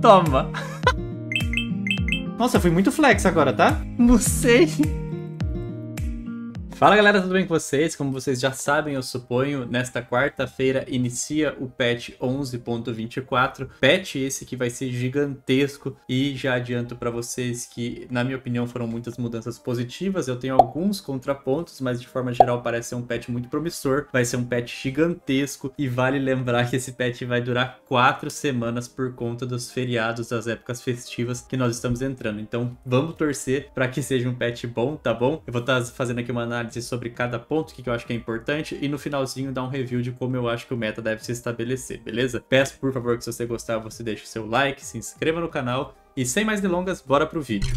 Toma. Nossa, eu fui muito flex agora, tá? Não sei. Fala galera, tudo bem com vocês? Como vocês já sabem, eu suponho, nesta quarta-feira inicia o patch 11.24. Patch esse que vai ser gigantesco e já adianto para vocês que, na minha opinião, foram muitas mudanças positivas. Eu tenho alguns contrapontos, mas de forma geral parece ser um patch muito promissor. Vai ser um patch gigantesco e vale lembrar que esse patch vai durar quatro semanas por conta dos feriados, das épocas festivas que nós estamos entrando. Então vamos torcer para que seja um patch bom, tá bom? Eu vou estar tá fazendo aqui uma análise análise sobre cada ponto, que eu acho que é importante, e no finalzinho dar um review de como eu acho que o meta deve se estabelecer, beleza? Peço, por favor, que se você gostar, você deixe o seu like, se inscreva no canal e sem mais delongas, bora pro vídeo.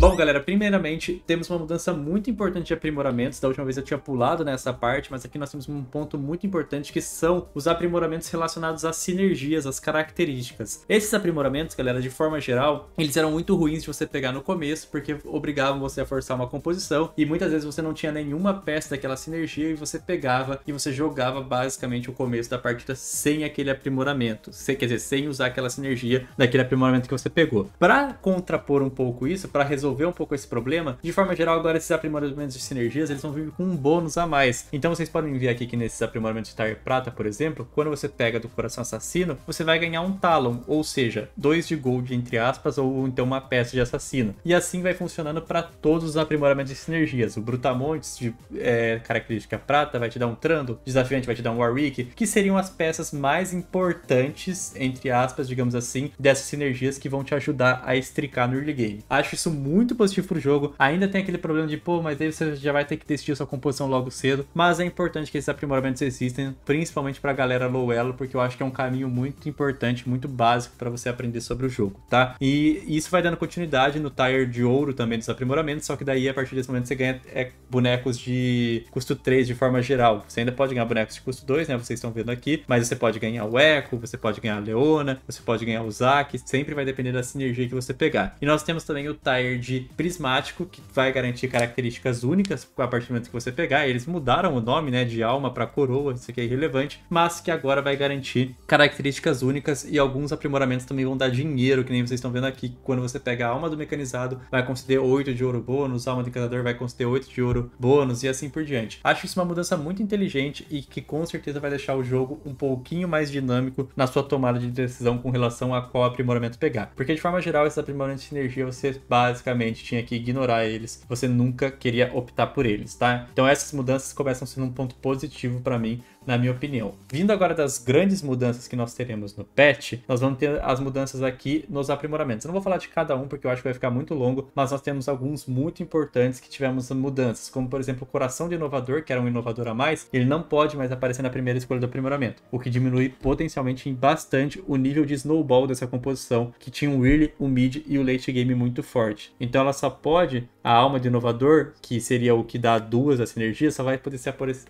Bom, galera, primeiramente, temos uma mudança muito importante de aprimoramentos. Da última vez eu tinha pulado nessa parte, mas aqui nós temos um ponto muito importante que são os aprimoramentos relacionados às sinergias, às características. Esses aprimoramentos, galera, de forma geral, eles eram muito ruins de você pegar no começo, porque obrigavam você a forçar uma composição, e muitas vezes você não tinha nenhuma peça daquela sinergia, e você pegava e você jogava basicamente o começo da partida sem aquele aprimoramento. Quer dizer, sem usar aquela sinergia daquele aprimoramento que você pegou. Para contrapor um pouco isso, para resolver um pouco esse problema, de forma geral, agora esses aprimoramentos de sinergias, eles vão vir com um bônus a mais. Então vocês podem ver aqui que nesses aprimoramentos de Tar Prata, por exemplo, quando você pega do Coração Assassino, você vai ganhar um Talon, ou seja, dois de gold, entre aspas, ou então uma peça de assassino. E assim vai funcionando para todos os aprimoramentos de sinergias. O Brutamontes de é, característica prata vai te dar um Trando, Desafiante vai te dar um Warwick, que seriam as peças mais importantes, entre aspas, digamos assim, dessas sinergias que vão te ajudar a estricar no early game. Acho isso muito positivo pro jogo. Ainda tem aquele problema de, pô, mas aí você já vai ter que decidir sua composição logo cedo. Mas é importante que esses aprimoramentos existem, principalmente pra galera low elo, porque eu acho que é um caminho muito importante, muito básico para você aprender sobre o jogo, tá? E isso vai dando continuidade no tier de ouro também dos aprimoramentos, só que daí a partir desse momento você ganha é, bonecos de custo 3 de forma geral. Você ainda pode ganhar bonecos de custo 2, né? Vocês estão vendo aqui, mas você pode ganhar o Echo, você pode ganhar a Leona, você pode ganhar o Zack. sempre vai depender da sinergia jeito que você pegar. E nós temos também o tire de Prismático, que vai garantir características únicas a partir do momento que você pegar. Eles mudaram o nome, né, de alma para coroa, isso aqui é irrelevante, mas que agora vai garantir características únicas e alguns aprimoramentos também vão dar dinheiro, que nem vocês estão vendo aqui. Quando você pega a alma do mecanizado, vai conceder 8 de ouro bônus, a alma do encantador vai conceder 8 de ouro bônus e assim por diante. Acho isso uma mudança muito inteligente e que com certeza vai deixar o jogo um pouquinho mais dinâmico na sua tomada de decisão com relação a qual aprimoramento pegar. Porque de forma geral, esses aprimoramentos de energia você basicamente tinha que ignorar eles, você nunca queria optar por eles, tá? Então essas mudanças começam sendo um ponto positivo para mim na minha opinião. Vindo agora das grandes mudanças que nós teremos no patch, nós vamos ter as mudanças aqui nos aprimoramentos. Eu não vou falar de cada um porque eu acho que vai ficar muito longo, mas nós temos alguns muito importantes que tivemos mudanças, como por exemplo o coração de inovador, que era um inovador a mais, ele não pode mais aparecer na primeira escolha do aprimoramento, o que diminui potencialmente bastante o nível de snowball dessa composição, que tinha um early, o um mid e o um late game muito forte. Então ela só pode, a alma de inovador, que seria o que dá duas as sinergias, só vai poder ser aparecer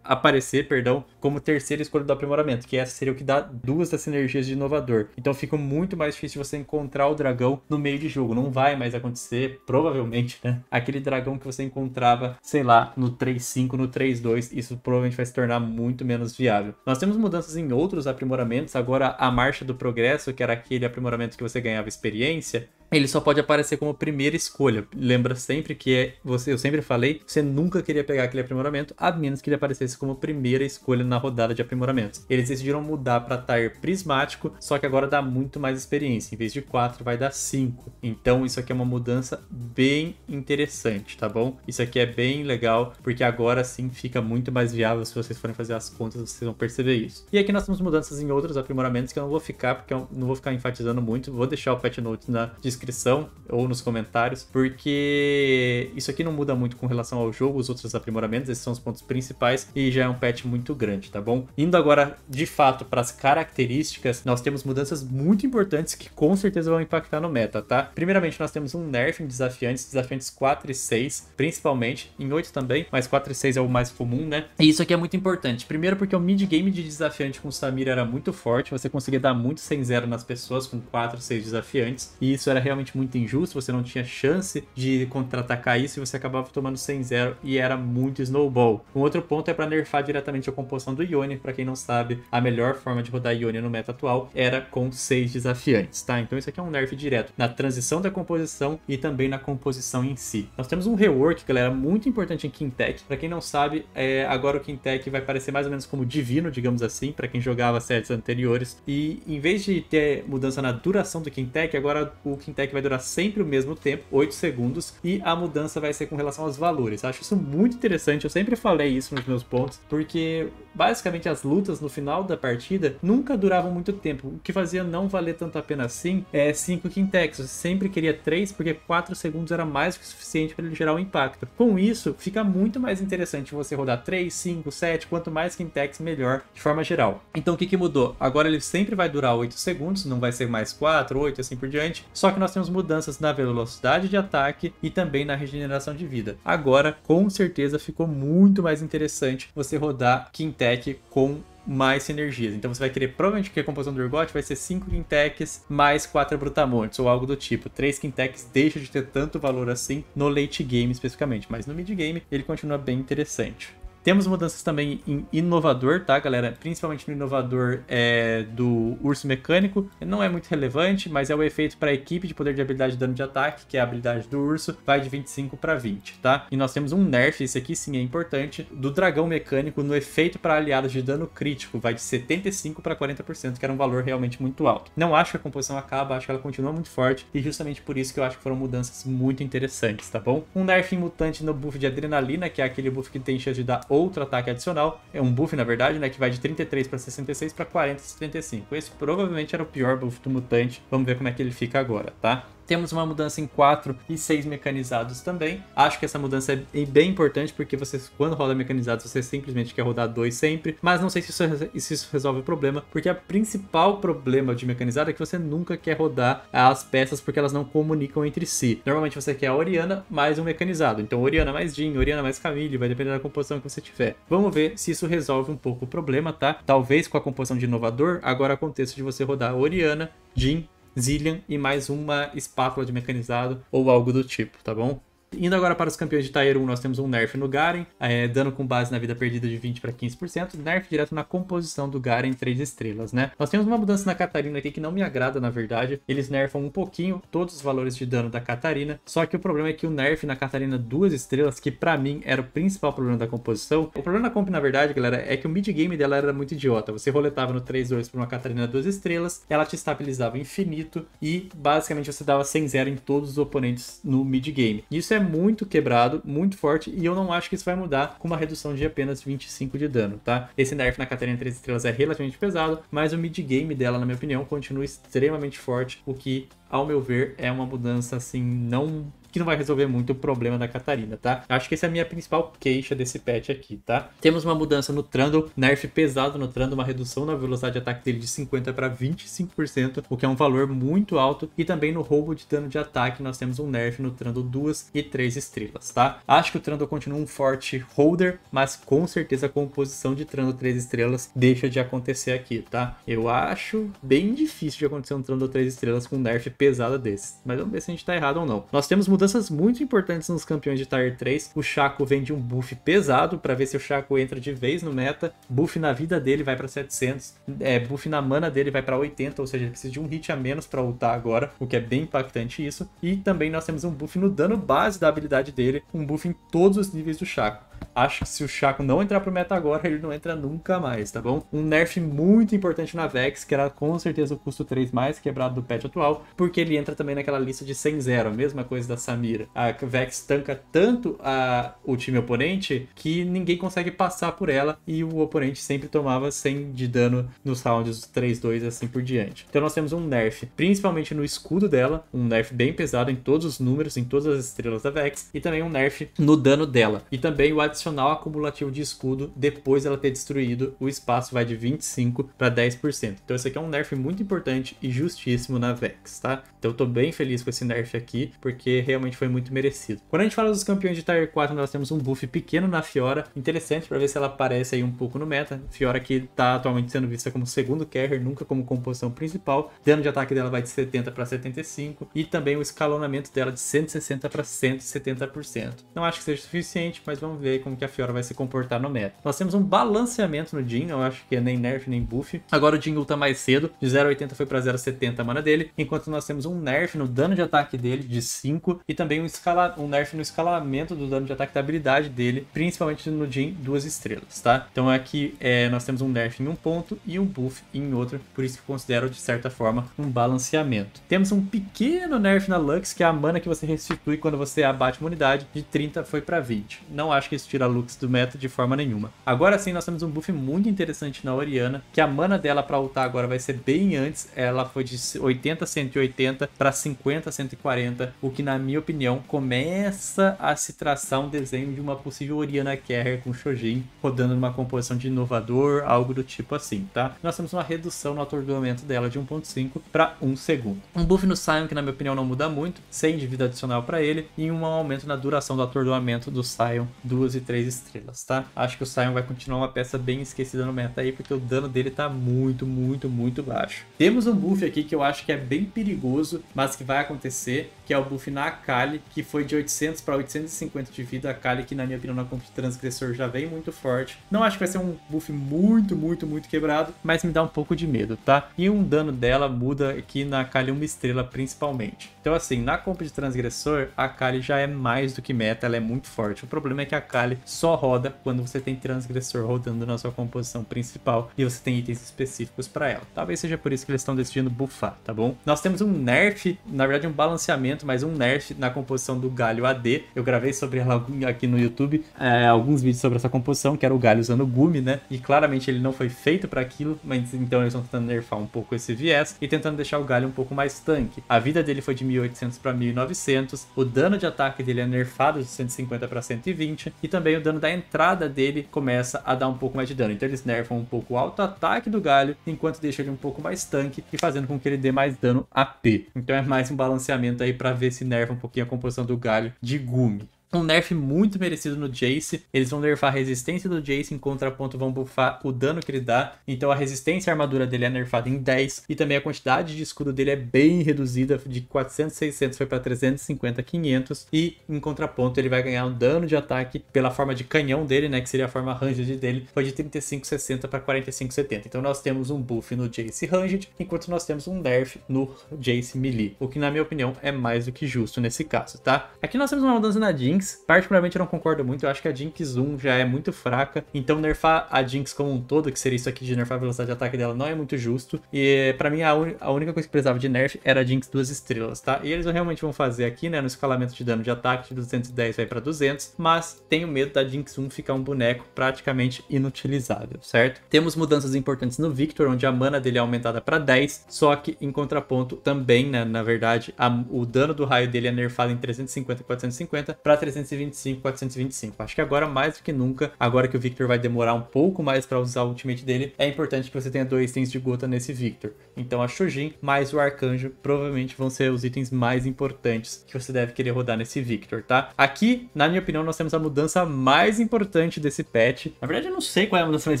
aparecer, perdão, como terceira escolha do aprimoramento, que essa seria o que dá duas das sinergias de inovador. Então fica muito mais difícil você encontrar o dragão no meio de jogo. Não vai mais acontecer, provavelmente, né? Aquele dragão que você encontrava, sei lá, no 3.5, no 3.2, isso provavelmente vai se tornar muito menos viável. Nós temos mudanças em outros aprimoramentos, agora a marcha do progresso, que era aquele aprimoramento que você ganhava experiência, ele só pode aparecer como primeira escolha. Lembra sempre que é, você, eu sempre falei, você nunca queria pegar aquele aprimoramento, a menos que ele aparecesse como primeira escolha na rodada de aprimoramentos. Eles decidiram mudar para Tire Prismático, só que agora dá muito mais experiência. Em vez de 4, vai dar 5. Então isso aqui é uma mudança bem interessante, tá bom? Isso aqui é bem legal, porque agora sim fica muito mais viável se vocês forem fazer as contas, vocês vão perceber isso. E aqui nós temos mudanças em outros aprimoramentos que eu não vou ficar, porque eu não vou ficar enfatizando muito, vou deixar o patch note na descrição descrição ou nos comentários, porque isso aqui não muda muito com relação ao jogo, os outros aprimoramentos, esses são os pontos principais e já é um patch muito grande, tá bom? Indo agora de fato para as características, nós temos mudanças muito importantes que com certeza vão impactar no meta, tá? Primeiramente, nós temos um nerf em desafiantes, desafiantes 4 e 6, principalmente, em 8 também, mas 4 e 6 é o mais comum, né? E isso aqui é muito importante. Primeiro, porque o mid-game de desafiante com Samira era muito forte, você conseguia dar muito sem zero nas pessoas com 4, 6 desafiantes, e isso era realmente muito injusto, você não tinha chance de contra-atacar isso e você acabava tomando 100-0 e era muito snowball. Um outro ponto é para nerfar diretamente a composição do Ione, para quem não sabe, a melhor forma de rodar Ione no meta atual era com 6 desafiantes, tá? Então isso aqui é um nerf direto na transição da composição e também na composição em si. Nós temos um rework, galera, muito importante em Kintec. Para quem não sabe, é, agora o Kintec vai parecer mais ou menos como divino, digamos assim, para quem jogava sets anteriores. E em vez de ter mudança na duração do Kintec, agora o Kintec Tech vai durar sempre o mesmo tempo, 8 segundos, e a mudança vai ser com relação aos valores. acho isso muito interessante, eu sempre falei isso nos meus pontos, porque basicamente as lutas no final da partida nunca duravam muito tempo, o que fazia não valer tanto a pena assim é 5 Quintex. Eu sempre queria 3, porque 4 segundos era mais do que o suficiente para ele gerar um impacto. Com isso, fica muito mais interessante você rodar 3, 5, 7, quanto mais Quintex, melhor, de forma geral. Então o que, que mudou? Agora ele sempre vai durar 8 segundos, não vai ser mais 4, 8 assim por diante, só que nós nós temos mudanças na velocidade de ataque e também na regeneração de vida. Agora, com certeza, ficou muito mais interessante você rodar Quintec com mais sinergias. Então você vai querer, provavelmente, que a composição do Urgot vai ser 5 Quintecs mais 4 Brutamontes, ou algo do tipo. 3 Quintecs deixa de ter tanto valor assim no late game especificamente, mas no mid game ele continua bem interessante. Temos mudanças também em inovador, tá, galera? Principalmente no inovador é, do urso mecânico. Não é muito relevante, mas é o efeito para a equipe de poder de habilidade de dano de ataque, que é a habilidade do urso, vai de 25 para 20, tá? E nós temos um nerf, esse aqui sim é importante, do dragão mecânico no efeito para aliados de dano crítico, vai de 75 para 40%, que era um valor realmente muito alto. Não acho que a composição acaba, acho que ela continua muito forte, e justamente por isso que eu acho que foram mudanças muito interessantes, tá bom? Um nerf mutante no buff de adrenalina, que é aquele buff que tem chance de dar outro ataque adicional, é um buff na verdade, né, que vai de 33 para 66 para 40 e 75. Esse provavelmente era o pior buff do mutante, vamos ver como é que ele fica agora, tá? Temos uma mudança em 4 e 6 mecanizados também. Acho que essa mudança é bem importante, porque você, quando roda mecanizados, você simplesmente quer rodar 2 sempre. Mas não sei se isso, se isso resolve o problema, porque o principal problema de mecanizado é que você nunca quer rodar as peças porque elas não comunicam entre si. Normalmente você quer a Oriana mais um mecanizado. Então, Oriana mais Jean, Oriana mais Camille, vai depender da composição que você tiver. Vamos ver se isso resolve um pouco o problema, tá? Talvez com a composição de inovador, agora aconteça de você rodar Oriana, Jean zillion e mais uma espátula de mecanizado ou algo do tipo, tá bom? Indo agora para os campeões de Tier 1, nós temos um nerf no Garen, é, dano com base na vida perdida de 20 para 15%, nerf direto na composição do Garen 3 estrelas, né? Nós temos uma mudança na Catarina aqui que não me agrada, na verdade. Eles nerfam um pouquinho todos os valores de dano da Catarina, só que o problema é que o nerf na Catarina 2 estrelas, que para mim era o principal problema da composição, o problema da comp, na verdade, galera, é que o mid-game dela era muito idiota. Você roletava no 3-2 para uma Catarina 2 estrelas, ela te estabilizava infinito e basicamente você dava 100-0 em todos os oponentes no mid-game. Isso é é muito quebrado, muito forte, e eu não acho que isso vai mudar com uma redução de apenas 25 de dano, tá? Esse nerf na Catarina 3 estrelas é relativamente pesado, mas o mid game dela, na minha opinião, continua extremamente forte, o que ao meu ver, é uma mudança assim, não que não vai resolver muito o problema da Catarina, tá? Acho que essa é a minha principal queixa desse patch aqui, tá? Temos uma mudança no Trundle, nerf pesado no Trundle, uma redução na velocidade de ataque dele de 50% para 25%, o que é um valor muito alto, e também no roubo de dano de ataque nós temos um nerf no Trundle duas e três estrelas, tá? Acho que o Trundle continua um forte holder, mas com certeza a composição de Trundle três estrelas deixa de acontecer aqui, tá? Eu acho bem difícil de acontecer um Trundle três estrelas com nerf pesada desses. Mas vamos ver se a gente tá errado ou não. Nós temos mudanças muito importantes nos campeões de Tier 3. O Chaco vem de um buff pesado para ver se o Chaco entra de vez no meta. Buff na vida dele vai para 700. É, buff na mana dele vai para 80, ou seja, ele precisa de um hit a menos para ultar agora, o que é bem impactante isso. E também nós temos um buff no dano base da habilidade dele, um buff em todos os níveis do Chaco acho que se o Chaco não entrar pro meta agora, ele não entra nunca mais, tá bom? Um nerf muito importante na Vex, que era com certeza o custo 3 mais quebrado do patch atual, porque ele entra também naquela lista de 100-0, a mesma coisa da Samira. A Vex tanca tanto a, o time oponente que ninguém consegue passar por ela e o oponente sempre tomava 100 de dano nos rounds 3-2 assim por diante. Então nós temos um nerf, principalmente no escudo dela, um nerf bem pesado em todos os números, em todas as estrelas da Vex, e também um nerf no dano dela. E também o adicional adicional acumulativo de escudo depois dela ter destruído, o espaço vai de 25 para 10%. Então esse aqui é um nerf muito importante e justíssimo na Vex, tá? Então eu tô bem feliz com esse nerf aqui, porque realmente foi muito merecido. Quando a gente fala dos campeões de Tier 4, nós temos um buff pequeno na Fiora, interessante para ver se ela aparece aí um pouco no meta. Fiora que tá atualmente sendo vista como segundo carry, nunca como composição principal. O dano de ataque dela vai de 70 para 75 e também o escalonamento dela de 160 para 170%. Não acho que seja suficiente, mas vamos ver como que a Fiora vai se comportar no meta. Nós temos um balanceamento no Jin, eu acho que é nem nerf nem buff. Agora o Jin luta mais cedo, de 0,80 foi pra 0,70 a mana dele, enquanto nós temos um nerf no dano de ataque dele de 5 e também um, escala, um nerf no escalamento do dano de ataque da habilidade dele, principalmente no Jin duas estrelas, tá? Então aqui é, é, nós temos um nerf em um ponto e um buff em outro, por isso que eu considero de certa forma um balanceamento. Temos um pequeno nerf na Lux, que é a mana que você restitui quando você abate uma unidade, de 30 foi para 20. Não acho que isso tira Lux do meta de forma nenhuma. Agora sim, nós temos um buff muito interessante na Oriana, que a mana dela para ultar agora vai ser bem antes. Ela foi de 80, 180 para 50, 140, o que na minha opinião começa a se traçar um desenho de uma possível Oriana Carrier com Shojin rodando numa composição de inovador, algo do tipo assim, tá? Nós temos uma redução no atordoamento dela de 1.5 para 1 segundo. Um buff no Sion que na minha opinião não muda muito, sem de vida adicional para ele e um aumento na duração do atordoamento do Sion 2 e três estrelas, tá? Acho que o Sion vai continuar uma peça bem esquecida no meta aí, porque o dano dele tá muito, muito, muito baixo. Temos um buff aqui que eu acho que é bem perigoso, mas que vai acontecer, que é o buff na Akali, que foi de 800 para 850 de vida. A Akali, que na minha opinião na conta de transgressor já vem muito forte. Não acho que vai ser um buff muito, muito, muito quebrado, mas me dá um pouco de medo, tá? E um dano dela muda aqui na Akali uma estrela principalmente. Então assim, na compra de transgressor, a Akali já é mais do que meta, ela é muito forte. O problema é que a Akali só roda quando você tem transgressor rodando na sua composição principal e você tem itens específicos para ela. Talvez seja por isso que eles estão decidindo buffar, tá bom? Nós temos um nerf, na verdade um balanceamento, mas um nerf na composição do galho AD. Eu gravei sobre ela aqui no YouTube é, alguns vídeos sobre essa composição, que era o galho usando gume, né? E claramente ele não foi feito para aquilo, mas então eles estão tentando nerfar um pouco esse viés e tentando deixar o galho um pouco mais tanque. A vida dele foi de 1800 para 1900, o dano de ataque dele é nerfado de 150 para 120 e também também o dano da entrada dele começa a dar um pouco mais de dano. Então eles nerfam um pouco o alto ataque do galho, enquanto deixa ele um pouco mais tanque e fazendo com que ele dê mais dano AP. Então é mais um balanceamento aí para ver se nerfa um pouquinho a composição do galho de gume. Um nerf muito merecido no Jace. Eles vão nerfar a resistência do Jace, em contraponto vão buffar o dano que ele dá. Então a resistência e armadura dele é nerfada em 10. E também a quantidade de escudo dele é bem reduzida. De 400, 600 foi para 350, 500. E em contraponto ele vai ganhar um dano de ataque pela forma de canhão dele, né? Que seria a forma ranged dele. Foi de 35, 60 para 45, 70. Então nós temos um buff no Jace ranged, enquanto nós temos um nerf no Jace melee. O que na minha opinião é mais do que justo nesse caso, tá? Aqui nós temos uma mudança na Jean Jinx. Particularmente eu não concordo muito, eu acho que a Jinx 1 já é muito fraca, então nerfar a Jinx como um todo, que seria isso aqui de nerfar a velocidade de ataque dela, não é muito justo. E para mim a, un... a, única coisa que precisava de nerf era a Jinx duas estrelas, tá? E eles realmente vão fazer aqui, né, no escalamento de dano de ataque de 210 vai para 200, mas tenho medo da Jinx 1 ficar um boneco praticamente inutilizável, certo? Temos mudanças importantes no Victor, onde a mana dele é aumentada para 10, só que em contraponto também, né, na verdade, a... o dano do raio dele é nerfado em 350 e 450 para 325, 425. Acho que agora, mais do que nunca, agora que o Victor vai demorar um pouco mais para usar o ultimate dele, é importante que você tenha dois itens de Gota nesse Victor. Então a Shujin mais o Arcanjo provavelmente vão ser os itens mais importantes que você deve querer rodar nesse Victor, tá? Aqui, na minha opinião, nós temos a mudança mais importante desse patch. Na verdade, eu não sei qual é a mudança mais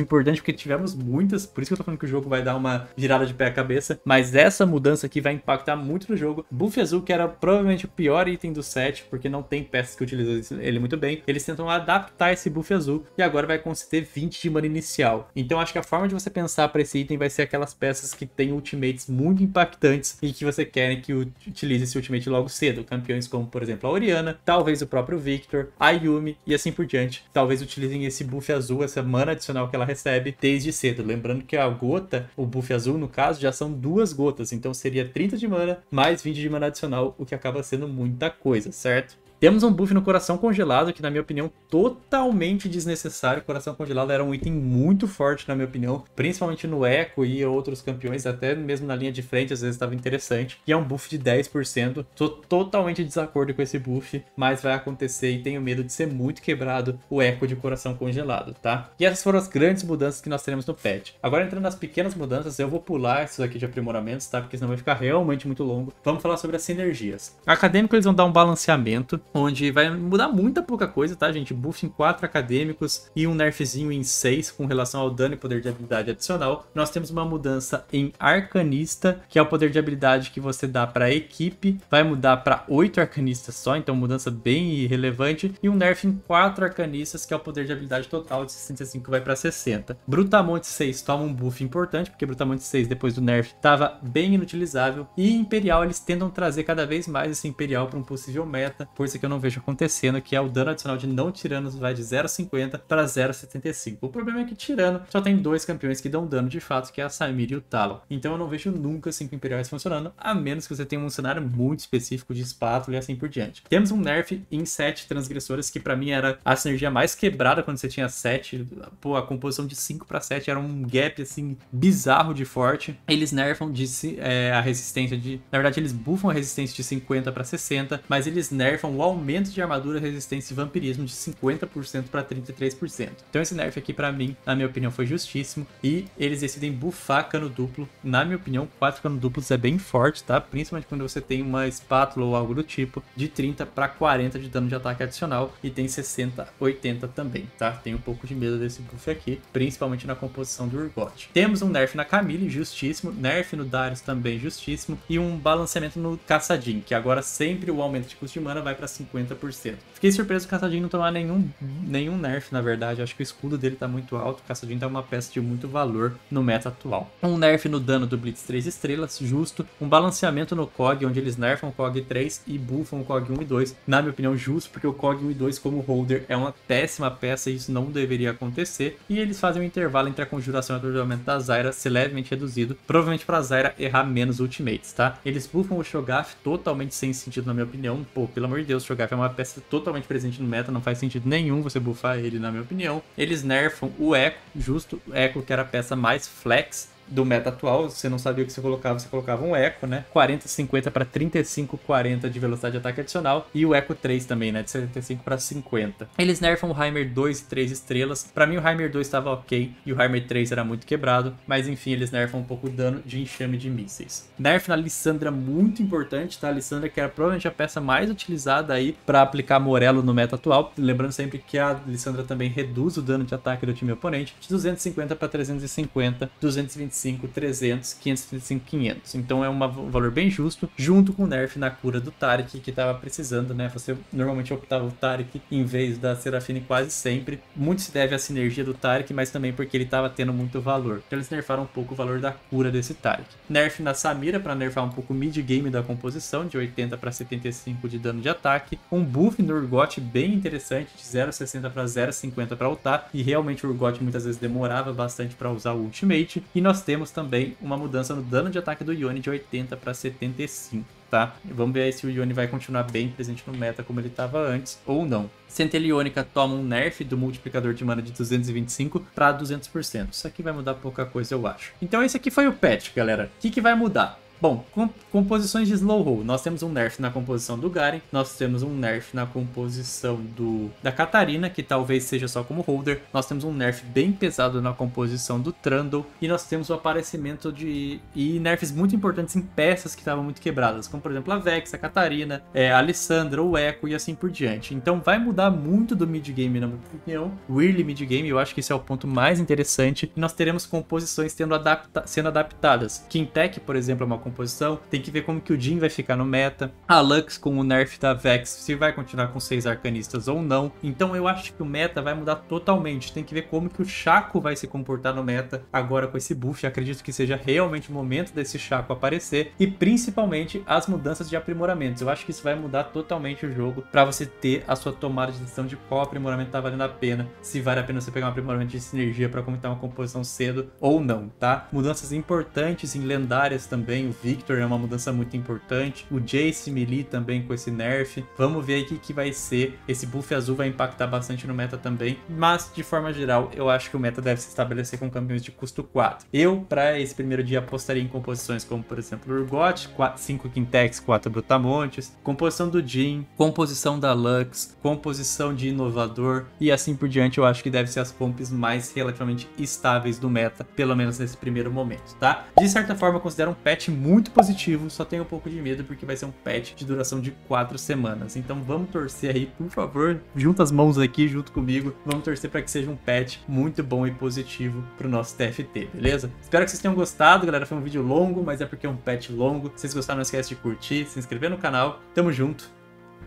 importante, porque tivemos muitas, por isso que eu tô falando que o jogo vai dar uma virada de pé a cabeça, mas essa mudança aqui vai impactar muito no jogo. Buff Azul, que era provavelmente o pior item do set, porque não tem peças que utilizam ele muito bem. Eles tentam adaptar esse buff azul e agora vai conceder 20 de mana inicial. Então acho que a forma de você pensar para esse item vai ser aquelas peças que têm ultimates muito impactantes e que você quer que utilize esse ultimate logo cedo. Campeões como, por exemplo, a Oriana, talvez o próprio Victor, a Yumi e assim por diante. Talvez utilizem esse buff azul, essa mana adicional que ela recebe desde cedo. Lembrando que a gota, o buff azul no caso, já são duas gotas, então seria 30 de mana mais 20 de mana adicional, o que acaba sendo muita coisa, certo? Temos um buff no coração congelado, que na minha opinião totalmente desnecessário. Coração congelado era um item muito forte, na minha opinião, principalmente no Echo e outros campeões, até mesmo na linha de frente, às vezes estava interessante. E é um buff de 10%. Tô totalmente desacordo com esse buff, mas vai acontecer e tenho medo de ser muito quebrado o Echo de coração congelado, tá? E essas foram as grandes mudanças que nós teremos no patch. Agora entrando nas pequenas mudanças, eu vou pular esses aqui de aprimoramentos, tá? Porque senão vai ficar realmente muito longo. Vamos falar sobre as sinergias. Acadêmico eles vão dar um balanceamento onde vai mudar muita pouca coisa, tá, gente? Buff em 4 acadêmicos e um nerfzinho em 6 com relação ao dano e poder de habilidade adicional. Nós temos uma mudança em arcanista, que é o poder de habilidade que você dá para equipe, vai mudar para 8 arcanistas só, então mudança bem relevante, e um nerf em 4 arcanistas, que é o poder de habilidade total de 65 vai para 60. Brutamonte 6 toma um buff importante, porque Brutamonte 6 depois do nerf estava bem inutilizável, e Imperial eles tentam trazer cada vez mais esse Imperial para um possível meta, por coisa que eu não vejo acontecendo, que é o dano adicional de não tiranos vai de 0,50 para 0,75. O problema é que tirano só tem dois campeões que dão dano de fato, que é a Samir e o Talon. Então eu não vejo nunca 5 imperiais funcionando, a menos que você tenha um cenário muito específico de espátula e assim por diante. Temos um nerf em 7 transgressores, que para mim era a sinergia mais quebrada quando você tinha 7. Pô, a composição de 5 para 7 era um gap assim bizarro de forte. Eles nerfam de, é, a resistência de. Na verdade, eles buffam a resistência de 50 para 60, mas eles nerfam o aumento de armadura, resistência e vampirismo de 50% para 33%. Então esse nerf aqui para mim, na minha opinião, foi justíssimo e eles decidem buffar cano duplo. Na minha opinião, 4 cano duplos é bem forte, tá? Principalmente quando você tem uma espátula ou algo do tipo, de 30 para 40 de dano de ataque adicional e tem 60, 80 também, tá? Tenho um pouco de medo desse buff aqui, principalmente na composição do Urgot. Temos um nerf na Camille, justíssimo, nerf no Darius também justíssimo e um balanceamento no Caçadin, que agora sempre o aumento de custo de mana vai para 50%. Fiquei surpreso o Caçadinho não tomar nenhum, nenhum nerf, na verdade. Acho que o escudo dele tá muito alto. O Caçadinho tá uma peça de muito valor no meta atual. Um nerf no dano do Blitz 3 estrelas, justo. Um balanceamento no COG, onde eles nerfam o COG 3 e buffam o COG 1 e 2. Na minha opinião, justo, porque o COG 1 e 2 como holder é uma péssima peça e isso não deveria acontecer. E eles fazem um intervalo entre a conjuração e o atordoamento da Zyra ser levemente reduzido, provavelmente pra Zyra errar menos ultimates, tá? Eles buffam o Shogaf totalmente sem sentido, na minha opinião. Pô, pelo amor de Deus, Astrogaf é uma peça totalmente presente no meta, não faz sentido nenhum você buffar ele, na minha opinião. Eles nerfam o Echo, justo o Echo que era a peça mais flex do meta atual, você não sabia o que você colocava, você colocava um eco, né? 40, 50 para 35, 40 de velocidade de ataque adicional e o eco 3 também, né? De 75 para 50. Eles nerfam o Heimer 2 e 3 estrelas. Para mim o Heimer 2 estava ok e o Heimer 3 era muito quebrado, mas enfim, eles nerfam um pouco o dano de enxame de mísseis. Nerf na Lissandra muito importante, tá? A Lissandra que era provavelmente a peça mais utilizada aí para aplicar Morelo no meta atual, lembrando sempre que a Lissandra também reduz o dano de ataque do time oponente de 250 para 350, 225 535, 300, 535, 500. Então é um valor bem justo, junto com o nerf na cura do Tarik, que tava precisando, né? Você normalmente optava o Tarik em vez da Serafine quase sempre. Muito se deve à sinergia do Tarik, mas também porque ele tava tendo muito valor. Então eles nerfaram um pouco o valor da cura desse Tarik. Nerf na Samira para nerfar um pouco o mid game da composição, de 80 para 75 de dano de ataque. Um buff no Urgot bem interessante, de 0,60 para 0,50 para ultar, e realmente o Urgot muitas vezes demorava bastante para usar o ultimate. E nós temos também uma mudança no dano de ataque do Yone de 80 para 75, tá? Vamos ver se o Yone vai continuar bem presente no meta como ele estava antes ou não. Centelha toma um nerf do multiplicador de mana de 225 para 200%. Isso aqui vai mudar pouca coisa, eu acho. Então esse aqui foi o patch, galera. O que, que vai mudar? Bom, com composições de slow roll. Nós temos um nerf na composição do Garen, nós temos um nerf na composição do da Catarina, que talvez seja só como holder. Nós temos um nerf bem pesado na composição do Trundle e nós temos o aparecimento de e nerfs muito importantes em peças que estavam muito quebradas, como por exemplo a Vex, a Catarina, é, a Alessandra, o Echo e assim por diante. Então vai mudar muito do mid game na minha opinião. O early mid game, eu acho que esse é o ponto mais interessante. E nós teremos composições adapta sendo adaptadas. Quintec, por exemplo, é uma composição. Tem que ver como que o Jin vai ficar no meta. A Lux com o nerf da Vex, se vai continuar com seis arcanistas ou não. Então eu acho que o meta vai mudar totalmente. Tem que ver como que o Chaco vai se comportar no meta agora com esse buff. acredito que seja realmente o momento desse Chaco aparecer. E principalmente as mudanças de aprimoramentos. Eu acho que isso vai mudar totalmente o jogo para você ter a sua tomada de decisão de qual aprimoramento tá valendo a pena. Se vale a pena você pegar um aprimoramento de sinergia para comentar uma composição cedo ou não, tá? Mudanças importantes em lendárias também. O Victor é uma mudança muito importante. O Jace Melee também com esse nerf. Vamos ver aí o que, que vai ser. Esse buff azul vai impactar bastante no meta também. Mas, de forma geral, eu acho que o meta deve se estabelecer com campeões de custo 4. Eu, para esse primeiro dia, apostaria em composições como, por exemplo, Urgot, 5 Quintex, 4 Brutamontes, composição do Jin, composição da Lux, composição de Inovador e assim por diante. Eu acho que deve ser as comps mais relativamente estáveis do meta, pelo menos nesse primeiro momento, tá? De certa forma, eu considero um patch muito muito positivo, só tenho um pouco de medo porque vai ser um patch de duração de 4 semanas. Então vamos torcer aí, por favor, junta as mãos aqui junto comigo, vamos torcer para que seja um patch muito bom e positivo para o nosso TFT, beleza? Espero que vocês tenham gostado, galera, foi um vídeo longo, mas é porque é um patch longo. Se vocês gostaram, não esquece de curtir, se inscrever no canal. Tamo junto,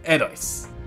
é nóis!